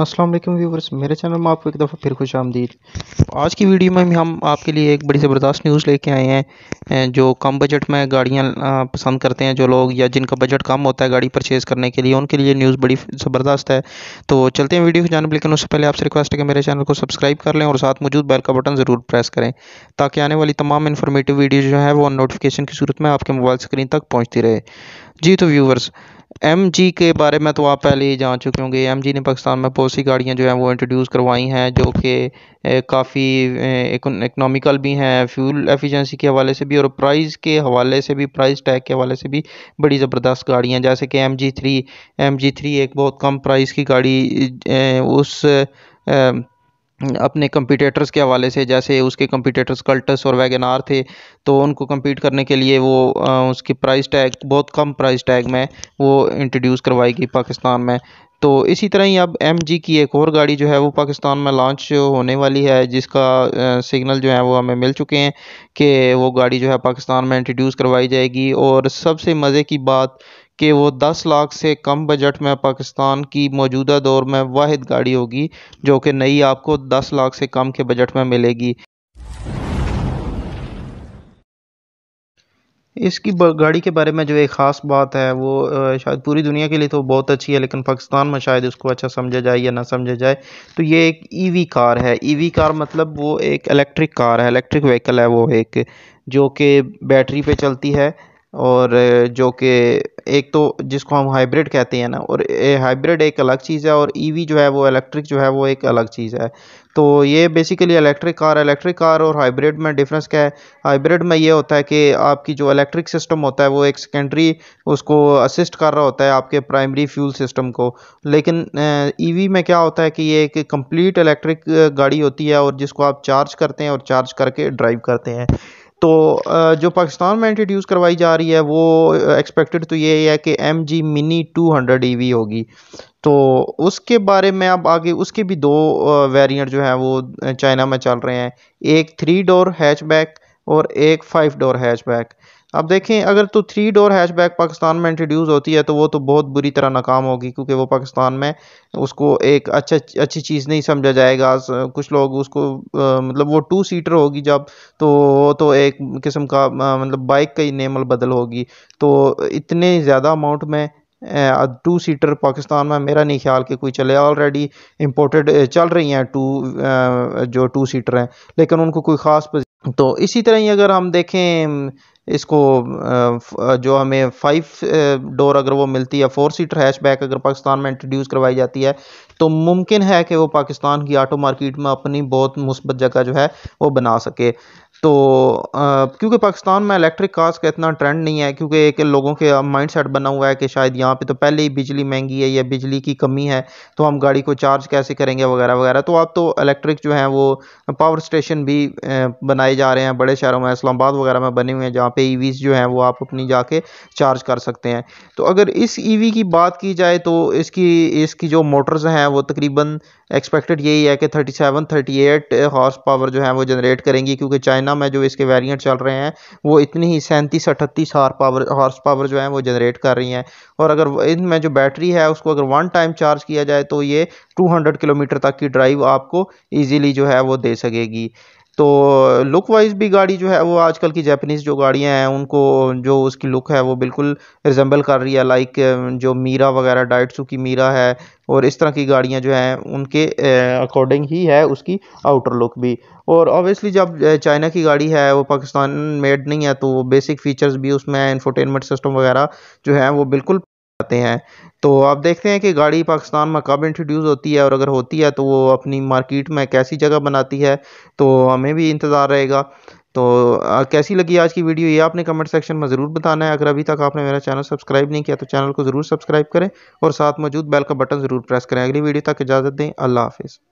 अस्सलाम वालेकुम व्यूवर्स मेरे चैनल में आपको एक दफ़ा फिर खुश आमदीद आज की वीडियो में हम आपके लिए एक बड़ी ज़बरदस्त न्यूज़ लेके आए हैं जो कम बजट में गाड़ियाँ पसंद करते हैं जो लोग या जिनका बजट कम होता है गाड़ी परचेज़ करने के लिए उनके लिए न्यूज़ बड़ी ज़बरदस्त है तो चलते हैं वीडियो की जानब लेकिन उससे पहले आपसे रिक्वेस्ट है कि मेरे चैनल को सब्सक्राइब कर लें और साथ मौजूद बैल का बटन ज़रूर प्रेस करें ताकि आने वाली तमाम इन्फॉर्मेटिव वीडियो जो है वो नोटिफिकेशन की सूरत में आपके मोबाइल स्क्रीन तक पहुँचती रहे जी तो व्यूवर्स एम जी के बारे में तो आप पहले ही जान चुके होंगे एम जी ने पाकिस्तान में बहुत सी गाड़ियाँ जो हैं वो इंट्रोड्यूस करवाई हैं जो कि काफ़ी इकनॉमिकल भी हैं फ्यूल एफिशिएंसी के हवाले से भी और प्राइस के हवाले से भी प्राइस टैग के हवाले से भी बड़ी ज़बरदस्त गाड़ियाँ जैसे कि M G three M G three एक बहुत कम प्राइस की गाड़ी उस अपने कंपिटेटर्स के हवाले से जैसे उसके कम्पीटेटर्स कल्टस और वैगनार थे तो उनको कम्पीट करने के लिए वो उसकी प्राइस टैग बहुत कम प्राइस टैग में वो इंट्रोड्यूस करवाई गई पाकिस्तान में तो इसी तरह ही अब एम जी की एक और गाड़ी जो है वो पाकिस्तान में लॉन्च होने वाली है जिसका सिग्नल जो है वो हमें मिल चुके हैं कि वो गाड़ी जो है पाकिस्तान में इंट्रोड्यूस करवाई जाएगी और सबसे मज़े की बात कि वो 10 लाख से कम बजट में पाकिस्तान की मौजूदा दौर में वाद गाड़ी होगी जो कि नई आपको 10 लाख से कम के बजट में मिलेगी इसकी गाड़ी के बारे में जो एक ख़ास बात है वो शायद पूरी दुनिया के लिए तो बहुत अच्छी है लेकिन पाकिस्तान में शायद उसको अच्छा समझा जाए या ना समझा जाए तो ये एक ईवी e कार है ईवी e कार मतलब वो एक इलेक्ट्रिक कार है इलेक्ट्रिक व्हीकल है वो एक जो कि बैटरी पे चलती है और जो कि एक तो जिसको हम हाइब्रिड कहते हैं ना और हाइब्रिड एक अलग चीज़ है और ईवी e जो है वो इलेक्ट्रिक जो है वो एक अलग चीज़ है तो ये basically electric car electric car और हाइब्रिड में डिफरेंस क्या है हाइब्रिड में ये होता है कि आपकी जो इलेक्ट्रिक सिस्टम होता है वो एक सेकेंडरी उसको असिस्ट कर रहा होता है आपके प्राइमरी फ्यूल सिस्टम को लेकिन ईवी e में क्या होता है कि ये एक कंप्लीट इलेक्ट्रिक गाड़ी होती है और जिसको आप चार्ज करते हैं और चार्ज करके ड्राइव करते हैं तो जो पाकिस्तान में इंट्रोड्यूस करवाई जा रही है वो एक्सपेक्टेड तो ये है कि M G mini two hundred E V होगी तो उसके बारे में अब आगे उसके भी दो वेरिएंट जो हैं वो चाइना में चल रहे हैं एक थ्री डोर हैचबैक और एक फाइव डोर हैचबैक अब देखें अगर तो थ्री डोर हैचबैक पाकिस्तान में इंट्रोड्यूस होती है तो वो तो बहुत बुरी तरह नाकाम होगी क्योंकि वो पाकिस्तान में उसको एक अच्छा अच्छी चीज़ नहीं समझा जाएगा कुछ लोग उसको आ, मतलब वो टू सीटर होगी जब तो वो तो एक किस्म का आ, मतलब बाइक का ही नेमल बदल होगी तो इतने ज़्यादा अमाउंट में टू सीटर पाकिस्तान में मेरा नहीं ख्याल कि कोई चले ऑलरेडी इम्पोर्टेड चल रही हैं टू जो टू सीटर हैं लेकिन उनको कोई ख़ास तो इसी तरह ही अगर हम देखें इसको जो हमें फाइव डोर अगर वो मिलती है फोर सीटर हैचबैक अगर पाकिस्तान में इंट्रोड्यूस करवाई जाती है तो मुमकिन है कि वो पाकिस्तान की आटो मार्केट में अपनी बहुत मुस्बत जगह जो है वो बना सके तो क्योंकि पाकिस्तान में इलेक्ट्रिक कार्स का इतना ट्रेंड नहीं है क्योंकि एक लोगों के माइंड सेट बना हुआ है कि शायद यहाँ पर तो पहले ही बिजली महंगी है या बिजली की कमी है तो हम गाड़ी को चार्ज कैसे करेंगे वगैरह वगैरह तो आप तो इलेक्ट्रिक जो है वो पावर स्टेशन भी बनाए जा रहे हैं बड़े शहरों में इस्लामाबाद वगैरह में बने हुए हैं जहाँ पे e ईवीज जो हैं वो आप अपनी जाके चार्ज कर सकते हैं तो अगर इस ईवी e की बात की जाए तो इसकी इसकी जो मोटर्स हैं वो तकरीबन एक्सपेक्टेड यही है कि 37 38 हॉर्स पावर जो है वो जनरेट करेंगी क्योंकि चाइना में जो इसके वेरिएंट चल रहे हैं वो इतनी ही सैंतीस अठतीस हार पावर हॉर्स पावर जो है वो जनरेट कर रही हैं और अगर इनमें जो बैटरी है उसको अगर वन टाइम चार्ज किया जाए तो ये 200 किलोमीटर तक की ड्राइव आपको ईजीली जो है वो दे सकेगी तो लुक वाइज भी गाड़ी जो है वो आजकल की जैपनीज़ जो गाड़ियाँ हैं उनको जो उसकी लुक है वो बिल्कुल रिजेंबल कर रही है लाइक जो मीरा वगैरह डाइटसू की मीरा है और इस तरह की गाड़ियाँ जो हैं उनके अकॉर्डिंग ही है उसकी आउटर लुक भी और ऑब्वियसली जब चाइना की गाड़ी है वो पाकिस्तान मेड नहीं है तो बेसिक फ़ीचर्स भी उसमें इंफोटेनमेंट सिस्टम वगैरह जो है वो बिल्कुल आते हैं तो आप देखते हैं कि गाड़ी पाकिस्तान में कब इंट्रोड्यूस होती है और अगर होती है तो वो अपनी मार्केट में कैसी जगह बनाती है तो हमें भी इंतज़ार रहेगा तो कैसी लगी आज की वीडियो ये आपने कमेंट सेक्शन में ज़रूर बताना है अगर अभी तक आपने मेरा चैनल सब्सक्राइब नहीं किया तो चैनल को ज़रूर सब्सक्राइब करें और साथ मौजूद बेल का बटन ज़रूर प्रेस करें अगली वीडियो तक इजाज़त दें अल्लाह हाफिज़